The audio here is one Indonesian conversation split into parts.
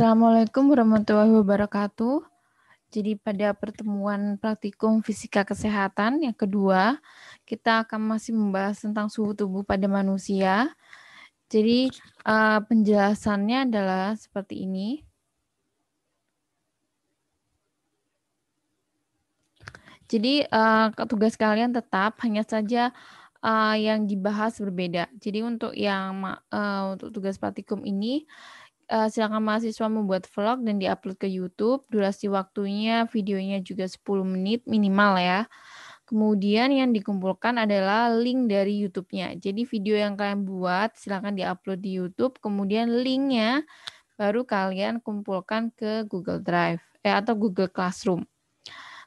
Assalamualaikum warahmatullahi wabarakatuh. Jadi pada pertemuan praktikum fisika kesehatan yang kedua, kita akan masih membahas tentang suhu tubuh pada manusia. Jadi uh, penjelasannya adalah seperti ini. Jadi uh, tugas kalian tetap hanya saja uh, yang dibahas berbeda. Jadi untuk yang uh, untuk tugas praktikum ini uh, silakan mahasiswa membuat vlog dan diupload ke YouTube. Durasi waktunya videonya juga 10 menit minimal ya. Kemudian yang dikumpulkan adalah link dari YouTube-nya. Jadi video yang kalian buat silakan diupload di YouTube, kemudian linknya baru kalian kumpulkan ke Google Drive eh, atau Google Classroom.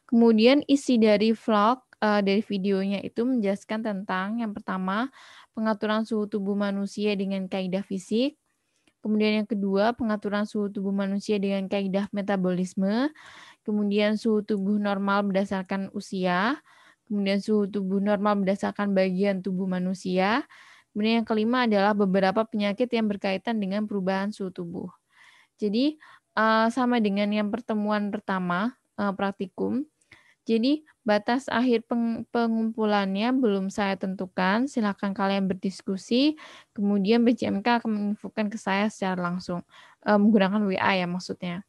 Kemudian isi dari vlog eh, dari videonya itu menjelaskan tentang yang pertama pengaturan suhu tubuh manusia dengan kaidah fisik, Kemudian yang kedua, pengaturan suhu tubuh manusia dengan kaidah metabolisme. Kemudian suhu tubuh normal berdasarkan usia. Kemudian suhu tubuh normal berdasarkan bagian tubuh manusia. Kemudian yang kelima adalah beberapa penyakit yang berkaitan dengan perubahan suhu tubuh. Jadi eh, sama dengan yang pertemuan pertama eh, praktikum, jadi batas akhir peng pengumpulannya belum saya tentukan. Silakan kalian berdiskusi. Kemudian BCMK akan menginfokan ke saya secara langsung e, menggunakan WA ya maksudnya.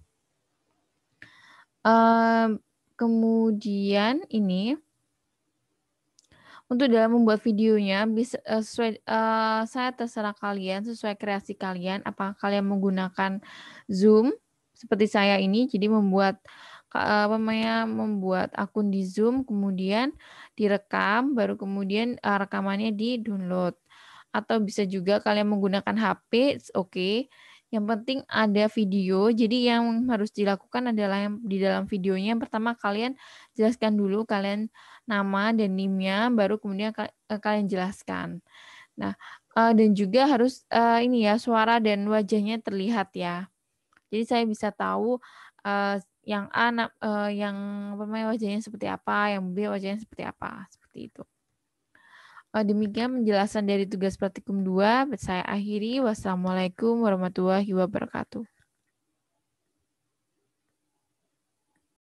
E, kemudian ini untuk dalam membuat videonya bisa uh, sesuai uh, saya terserah kalian sesuai kreasi kalian apakah kalian menggunakan Zoom seperti saya ini jadi membuat apa namanya membuat akun di Zoom kemudian direkam baru kemudian eh, rekamannya di download atau bisa juga kalian menggunakan HP oke okay. yang penting ada video jadi yang harus dilakukan adalah yang di dalam videonya yang pertama kalian jelaskan dulu kalian nama dan nimnya baru kemudian eh, kalian jelaskan nah eh, dan juga harus ini ya suara dan wajahnya terlihat ya jadi saya bisa tahu yang anak uh, eh, yang apa wajahnya seperti apa, yang B wajahnya seperti apa, seperti itu. Uh, demikian penjelasan dari tugas praktikum 2. Saya akhiri. Wassalamualaikum warahmatullahi wabarakatuh.